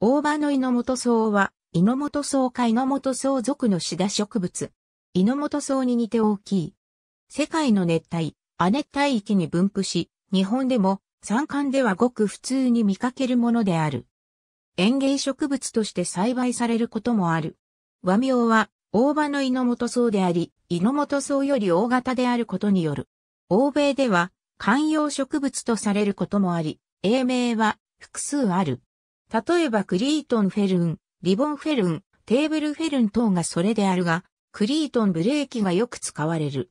大葉の猪本草は、猪本草か猪本草属のシダ植物。猪本草に似て大きい。世界の熱帯、亜熱帯域に分布し、日本でも山間ではごく普通に見かけるものである。園芸植物として栽培されることもある。和名は、大葉の猪本草であり、猪本草より大型であることによる。欧米では、観葉植物とされることもあり、英名は複数ある。例えばクリートンフェルン、リボンフェルン、テーブルフェルン等がそれであるが、クリートンブレーキがよく使われる。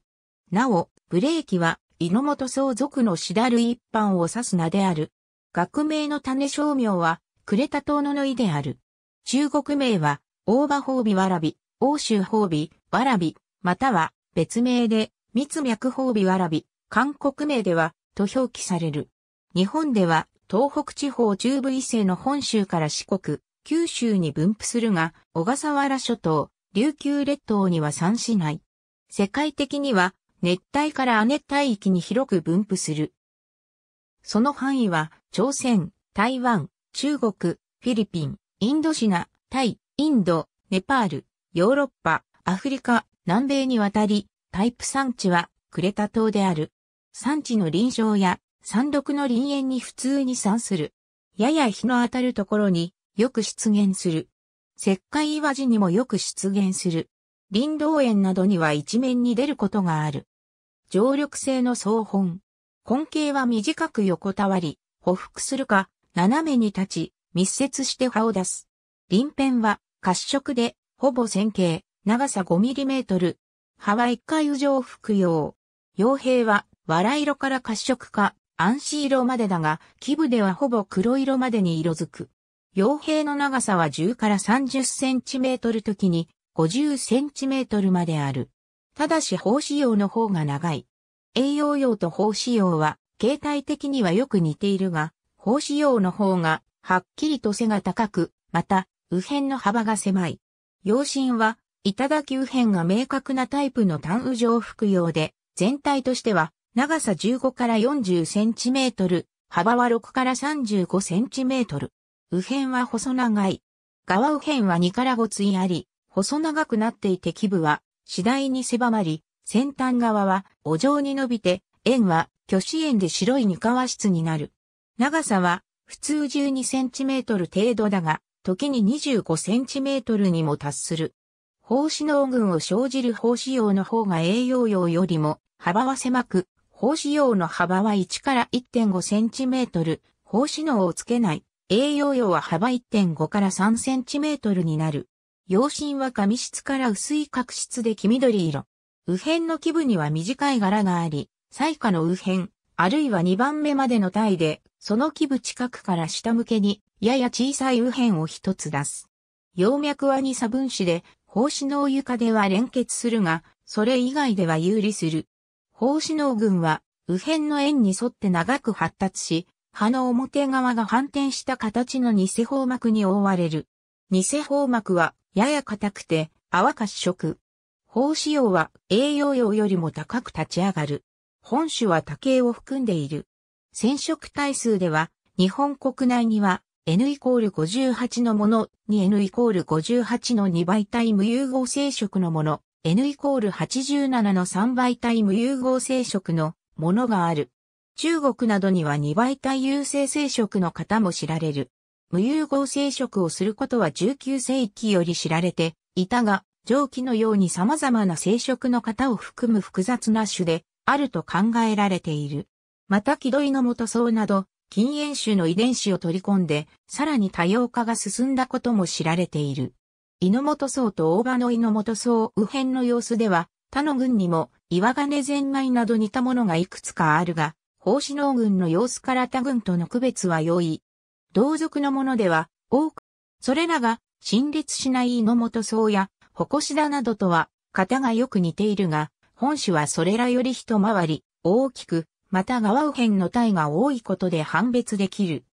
なお、ブレーキは、猪本相続のしだる一般を指す名である。学名の種商名は、クレタ島ののいである。中国名は、大葉褒美わらび、欧州褒美、わらび、または、別名で、密脈褒美わらび、韓国名では、と表記される。日本では、東北地方中部以西の本州から四国、九州に分布するが、小笠原諸島、琉球列島にはし市内。世界的には熱帯から亜熱帯域に広く分布する。その範囲は、朝鮮、台湾、中国、フィリピン、インドシナ、タイ、インド、ネパール、ヨーロッパ、アフリカ、南米に渡り、タイプ産地はクレタ島である。産地の臨床や山麓の林園に普通に産する。やや日の当たるところによく出現する。石灰岩地にもよく出現する。林道園などには一面に出ることがある。常緑性の草本。根茎は短く横たわり、匍匐するか、斜めに立ち、密接して葉を出す。林片は褐色で、ほぼ線形、長さ5トル。葉は一回以上服用。傭兵は、藁色から褐色か、暗色までだが、基部ではほぼ黒色までに色づく。傭兵の長さは10から30センチメートル時に50センチメートルまである。ただし胞子葉の方が長い。栄養用と胞子葉は形態的にはよく似ているが、胞子葉の方がはっきりと背が高く、また右辺の幅が狭い。陽心は、頂右辺が明確なタイプの単羽状服用で、全体としては長さ15から40センチメートル、幅は6から35センチメートル。右辺は細長い。側右辺は2から5いあり、細長くなっていて基部は次第に狭まり、先端側はお状に伸びて、円は巨子円で白い二皮質になる。長さは普通1 2トル程度だが、時に2 5トルにも達する。胞子の群を生じる胞子用の方が栄養用よりも幅は狭く、胞子葉の幅は1から1.5センチメートル、胞子脳をつけない。栄養用は幅1.5から3センチメートルになる。葉身は紙質から薄い角質で黄緑色。右辺の基部には短い柄があり、最下の右辺、あるいは2番目までの体で、その基部近くから下向けに、やや小さい右辺を一つ出す。葉脈は二差分子で、胞子の床では連結するが、それ以外では有利する。胞子脳群は、右辺の円に沿って長く発達し、葉の表側が反転した形の偽胞膜に覆われる。偽胞膜は、やや硬くて、泡褐色。胞子葉は栄養用よりも高く立ち上がる。本種は多形を含んでいる。染色体数では、日本国内には N イコール58のものに N イコール58の2倍体無融合生殖のもの N イコール87の3倍体無融合生殖のものがある。中国などには2倍体優性生殖の方も知られる。無融合生殖をすることは19世紀より知られていたが、上記のように様々な生殖の方を含む複雑な種であると考えられている。また気取りの元層など、禁煙種の遺伝子を取り込んで、さらに多様化が進んだことも知られている。猪本荘と大場の猪本荘右辺の様子では、他の軍にも岩金ゼンマイなど似たものがいくつかあるが、奉仕農軍の様子から他軍との区別は良い。同族のものでは多く、それらが陳列しない猪本荘や、矛田などとは、型がよく似ているが、本種はそれらより一回り、大きく、また側右辺の体が多いことで判別できる。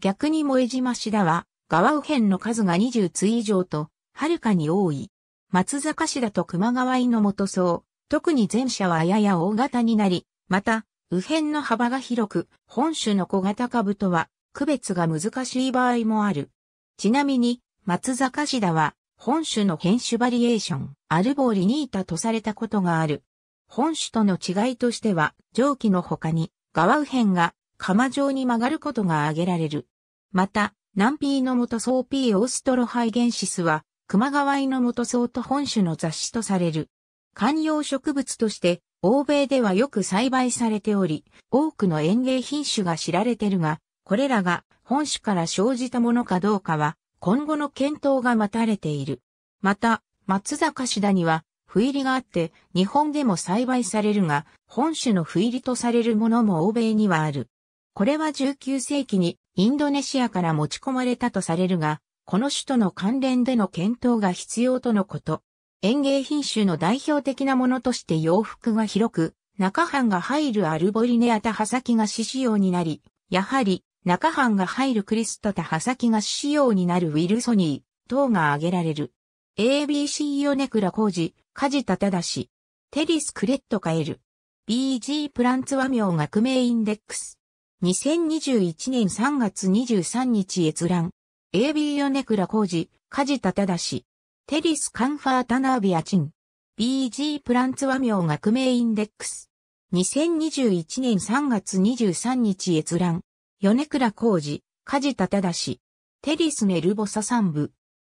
逆に萌島志だは、側右辺の数が20対以上と、はるかに多い。松坂市だと熊川井の元層、特に前者はやや大型になり、また、右辺の幅が広く、本種の小型株とは、区別が難しい場合もある。ちなみに、松坂市だは、本種の変種バリエーション、アルボーリニータとされたことがある。本種との違いとしては、上記の他に、側右辺が、釜状に曲がることが挙げられる。また、南 P の元層 P オーストロハイゲンシスは、熊川井の元草と本種の雑誌とされる。観葉植物として欧米ではよく栽培されており、多くの園芸品種が知られてるが、これらが本種から生じたものかどうかは、今後の検討が待たれている。また、松坂志田には、不入りがあって、日本でも栽培されるが、本種の不入りとされるものも欧米にはある。これは19世紀にインドネシアから持ち込まれたとされるが、この種との関連での検討が必要とのこと。園芸品種の代表的なものとして洋服が広く、中藩が入るアルボリネアタ葉先が死仕様になり、やはり中藩が入るクリストタ葉先が死仕様になるウィルソニー等が挙げられる。ABC ヨネクラ工事、梶田忠シ、テリスクレットカエル、BG プランツ和名学名インデックス。2021年3月23日閲覧。AB 米倉浩二、梶田忠、テリスカンファータナービアチン、BG プランツ和名学名インデックス。2021年3月23日閲覧。米倉浩二、梶田忠、テリスメルボサ三部、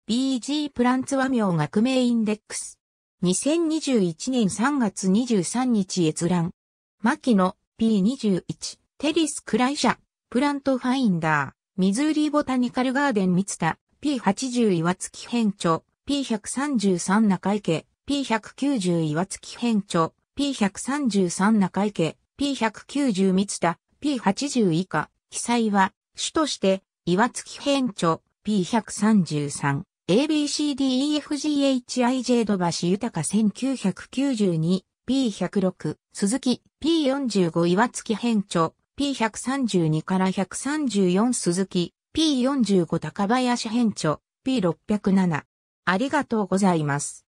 BG プランツ和名学名インデックス。2021年3月23日閲覧。牧野 P21、テリスクライシャ、プラントファインダー。ミズーリーボタニカルガーデン三田、P80 岩月編著、P133 中池、P190 岩月編著、P133 中池、P190 三田、P80 以下、記載は、主として、岩月編著、P133、ABCDEFGHIJ 土橋豊1992、P106、鈴木、P45 岩月編著、P132 から134鈴木、P45 高林編著、P607。ありがとうございます。